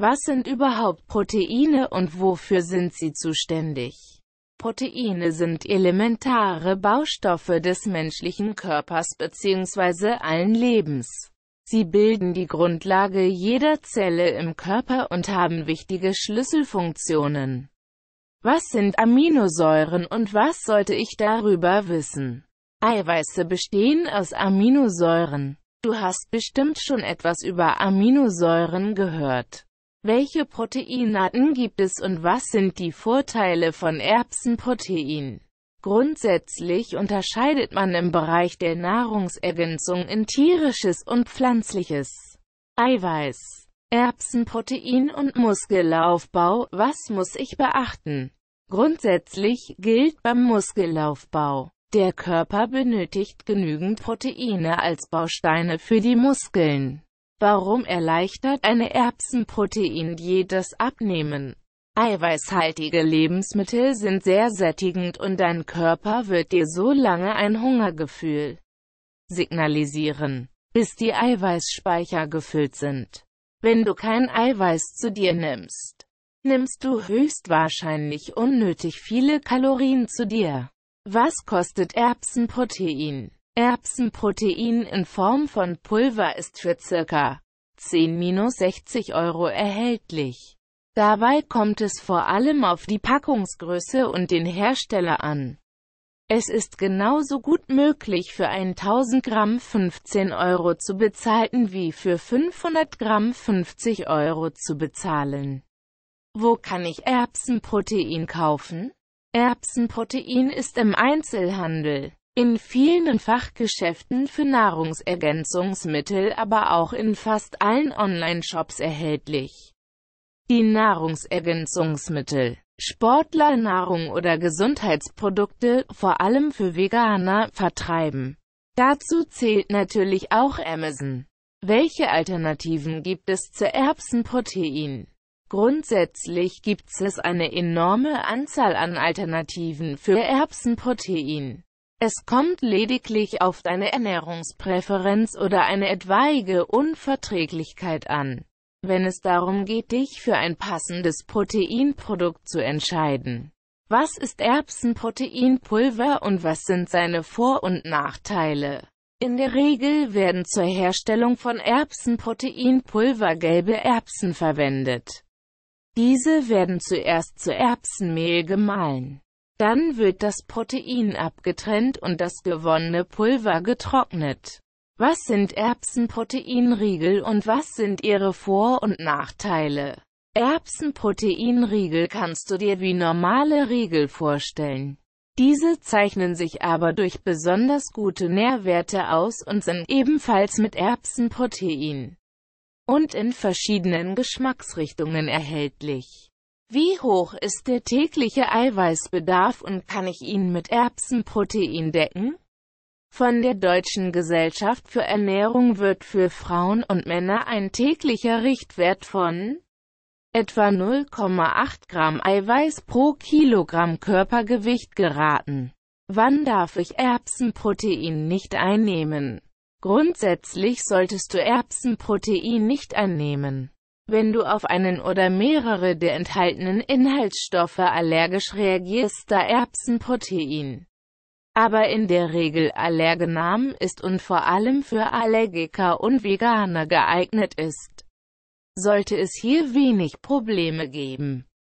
Was sind überhaupt Proteine und wofür sind sie zuständig? Proteine sind elementare Baustoffe des menschlichen Körpers bzw. allen Lebens. Sie bilden die Grundlage jeder Zelle im Körper und haben wichtige Schlüsselfunktionen. Was sind Aminosäuren und was sollte ich darüber wissen? Eiweiße bestehen aus Aminosäuren. Du hast bestimmt schon etwas über Aminosäuren gehört. Welche Proteinarten gibt es und was sind die Vorteile von Erbsenprotein? Grundsätzlich unterscheidet man im Bereich der Nahrungsergänzung in tierisches und pflanzliches Eiweiß, Erbsenprotein und Muskelaufbau. Was muss ich beachten? Grundsätzlich gilt beim Muskelaufbau. Der Körper benötigt genügend Proteine als Bausteine für die Muskeln. Warum erleichtert eine Erbsenprotein das Abnehmen? Eiweißhaltige Lebensmittel sind sehr sättigend und dein Körper wird dir so lange ein Hungergefühl signalisieren, bis die Eiweißspeicher gefüllt sind. Wenn du kein Eiweiß zu dir nimmst, nimmst du höchstwahrscheinlich unnötig viele Kalorien zu dir. Was kostet Erbsenprotein? Erbsenprotein in Form von Pulver ist für ca. 10-60 Euro erhältlich. Dabei kommt es vor allem auf die Packungsgröße und den Hersteller an. Es ist genauso gut möglich für 1000 Gramm 15 Euro zu bezahlen wie für 500 Gramm 50 Euro zu bezahlen. Wo kann ich Erbsenprotein kaufen? Erbsenprotein ist im Einzelhandel in vielen Fachgeschäften für Nahrungsergänzungsmittel, aber auch in fast allen Online-Shops erhältlich. Die Nahrungsergänzungsmittel, Sportlernahrung oder Gesundheitsprodukte, vor allem für Veganer, vertreiben. Dazu zählt natürlich auch Amazon. Welche Alternativen gibt es zu Erbsenprotein? Grundsätzlich gibt es eine enorme Anzahl an Alternativen für Erbsenprotein. Es kommt lediglich auf deine Ernährungspräferenz oder eine etwaige Unverträglichkeit an. Wenn es darum geht, dich für ein passendes Proteinprodukt zu entscheiden. Was ist Erbsenproteinpulver und was sind seine Vor- und Nachteile? In der Regel werden zur Herstellung von Erbsenproteinpulver gelbe Erbsen verwendet. Diese werden zuerst zu Erbsenmehl gemahlen. Dann wird das Protein abgetrennt und das gewonnene Pulver getrocknet. Was sind Erbsenproteinriegel und was sind ihre Vor- und Nachteile? Erbsenproteinriegel kannst du dir wie normale Riegel vorstellen. Diese zeichnen sich aber durch besonders gute Nährwerte aus und sind ebenfalls mit Erbsenprotein und in verschiedenen Geschmacksrichtungen erhältlich. Wie hoch ist der tägliche Eiweißbedarf und kann ich ihn mit Erbsenprotein decken? Von der Deutschen Gesellschaft für Ernährung wird für Frauen und Männer ein täglicher Richtwert von etwa 0,8 Gramm Eiweiß pro Kilogramm Körpergewicht geraten. Wann darf ich Erbsenprotein nicht einnehmen? Grundsätzlich solltest du Erbsenprotein nicht einnehmen wenn du auf einen oder mehrere der enthaltenen Inhaltsstoffe allergisch reagierst, da Erbsenprotein aber in der Regel allergenam ist und vor allem für Allergiker und Veganer geeignet ist, sollte es hier wenig Probleme geben.